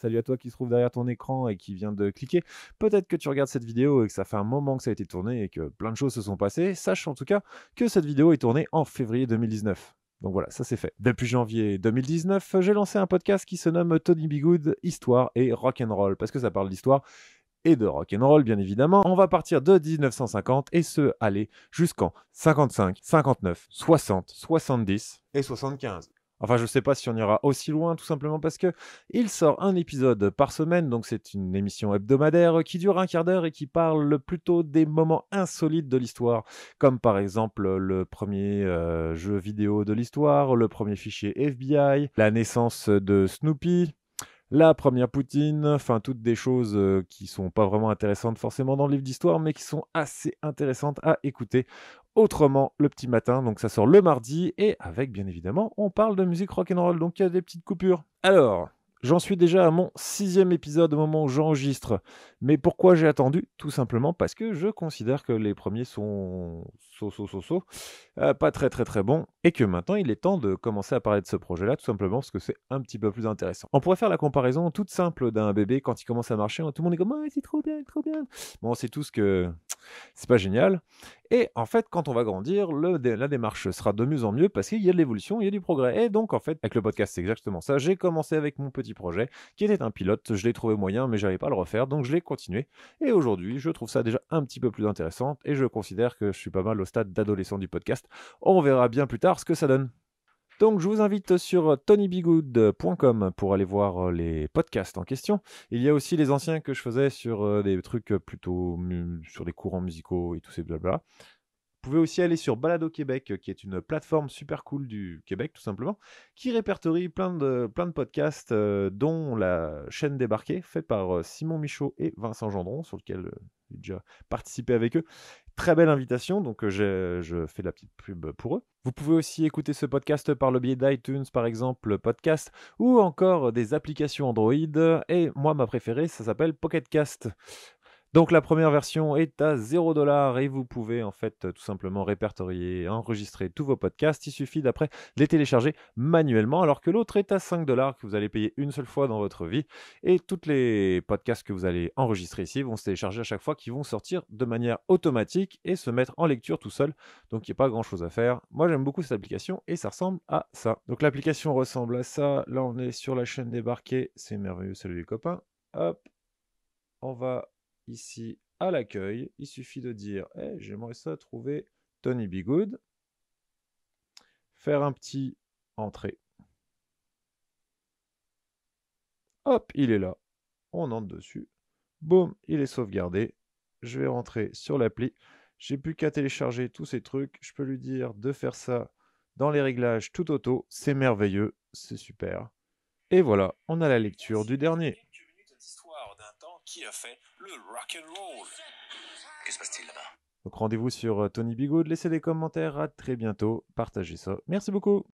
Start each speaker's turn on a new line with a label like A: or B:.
A: Salut à toi qui se trouve derrière ton écran et qui vient de cliquer. Peut-être que tu regardes cette vidéo et que ça fait un moment que ça a été tourné et que plein de choses se sont passées. Sache en tout cas que cette vidéo est tournée en février 2019. Donc voilà, ça c'est fait. Depuis janvier 2019, j'ai lancé un podcast qui se nomme Tony Bigood, Histoire et Rock'n'Roll, parce que ça parle d'histoire et de rock'n'roll bien évidemment. On va partir de 1950 et se aller jusqu'en 55, 59, 60, 70 et 75. Enfin, je sais pas si on ira aussi loin, tout simplement parce que il sort un épisode par semaine, donc c'est une émission hebdomadaire euh, qui dure un quart d'heure et qui parle plutôt des moments insolites de l'histoire, comme par exemple euh, le premier euh, jeu vidéo de l'histoire, le premier fichier FBI, la naissance de Snoopy, la première Poutine, enfin toutes des choses euh, qui sont pas vraiment intéressantes forcément dans le livre d'histoire, mais qui sont assez intéressantes à écouter. Autrement, le petit matin, donc ça sort le mardi, et avec bien évidemment, on parle de musique rock'n'roll, donc il y a des petites coupures. Alors, J'en suis déjà à mon sixième épisode au moment où j'enregistre. Mais pourquoi j'ai attendu Tout simplement parce que je considère que les premiers sont so so so euh, pas très très très bons, et que maintenant il est temps de commencer à parler de ce projet-là, tout simplement parce que c'est un petit peu plus intéressant. On pourrait faire la comparaison toute simple d'un bébé quand il commence à marcher, hein, tout le monde est comme Ah c'est trop bien, trop bien. Bon, on sait tous que c'est pas génial. Et en fait, quand on va grandir, le, la démarche sera de mieux en mieux parce qu'il y a de l'évolution, il y a du progrès. Et donc en fait, avec le podcast, c'est exactement ça. J'ai commencé avec mon petit projet qui était un pilote. Je l'ai trouvé moyen, mais j'avais pas le refaire, donc je l'ai continué. Et aujourd'hui, je trouve ça déjà un petit peu plus intéressant et je considère que je suis pas mal au stade d'adolescent du podcast. On verra bien plus tard ce que ça donne. Donc je vous invite sur tonybigood.com pour aller voir euh, les podcasts en question. Il y a aussi les anciens que je faisais sur euh, des trucs euh, plutôt sur des courants musicaux et tout ces blabla. Vous pouvez aussi aller sur Balado Québec, euh, qui est une plateforme super cool du Québec, tout simplement, qui répertorie plein de, podcasts, euh, dont la chaîne Débarquée, faite par euh, Simon Michaud et Vincent Gendron, sur lequel j'ai déjà participé avec eux. Très belle invitation, donc je, fais de la petite pub pour eux. Vous pouvez aussi écouter ce podcast par le biais d'iTunes, par exemple, podcast, ou encore des applications Android. Et moi, ma préférée, ça s'appelle Pocketcast. Donc la première version est à 0$ et vous pouvez en fait tout simplement répertorier, enregistrer tous vos podcasts. Il suffit d'après les télécharger manuellement alors que l'autre est à 5$ que vous allez payer une seule fois dans votre vie. Et tous les podcasts que vous allez enregistrer ici vont se télécharger à chaque fois qui vont sortir de manière automatique et se mettre en lecture tout seul. Donc il n'y a pas grand chose à faire. Moi j'aime beaucoup cette application et ça ressemble à ça. Donc l'application ressemble à ça. Là on est sur la chaîne débarquée. C'est merveilleux, salut les copains. Hop. On va ici à l'accueil. Il suffit de dire eh, j'aimerais ça trouver Tony Bigood. Faire un petit entrée. Hop, il est là. On entre dessus. Boum, il est sauvegardé. Je vais rentrer sur l'appli. J'ai plus qu'à télécharger tous ces trucs. Je peux lui dire de faire ça dans les réglages tout auto. C'est merveilleux, c'est super. Et voilà, on a la lecture du dernier a fait le rock and roll. se passe là-bas Donc rendez-vous sur euh, Tony Bigood, laissez des commentaires, à très bientôt, partagez ça. Merci beaucoup.